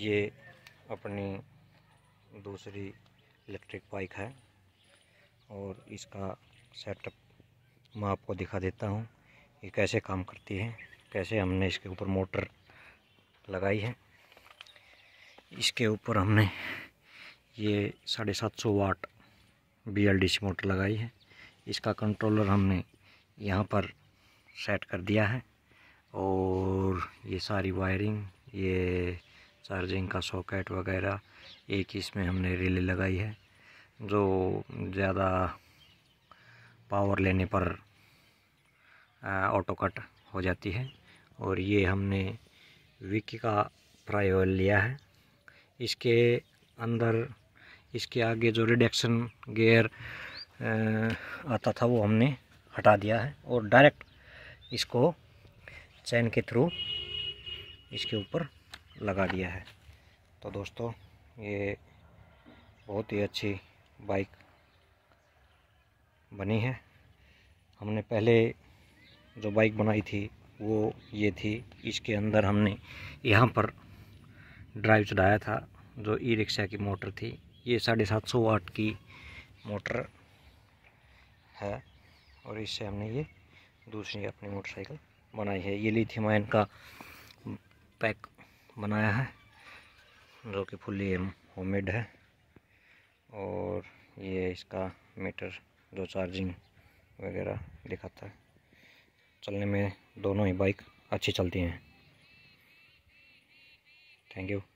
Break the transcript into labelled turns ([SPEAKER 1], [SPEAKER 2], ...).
[SPEAKER 1] ये अपनी दूसरी इलेक्ट्रिक बाइक है और इसका सेटअप मैं आपको दिखा देता हूँ ये कैसे काम करती है कैसे हमने इसके ऊपर मोटर लगाई है इसके ऊपर हमने ये साढ़े सात सौ watt B L D C motor लगाई है इसका कंट्रोलर हमने यहाँ पर सेट कर दिया है और ये सारी वायरिंग ये चार्जिंग का सॉकेट वगैरह एक इसमें हमने रिले लगाई है जो ज़्यादा पावर लेने पर ऑटो कट हो जाती है और ये हमने विकी का फ्राई ऑयल लिया है इसके अंदर इसके आगे जो रिडक्शन गेयर आता था वो हमने हटा दिया है और डायरेक्ट इसको चैन के थ्रू इसके ऊपर लगा दिया है तो दोस्तों ये बहुत ही अच्छी बाइक बनी है हमने पहले जो बाइक बनाई थी वो ये थी इसके अंदर हमने यहाँ पर ड्राइव चढ़ाया था जो ई रिक्शा की मोटर थी ये साढ़े सात सौ वाट की मोटर है और इससे हमने ये दूसरी अपनी मोटरसाइकिल बनाई है ये लिथियम आयन का पैक बनाया है जो कि फुली होममेड है और ये इसका मीटर जो चार्जिंग वगैरह दिखाता है चलने में दोनों ही बाइक अच्छी चलती हैं थैंक यू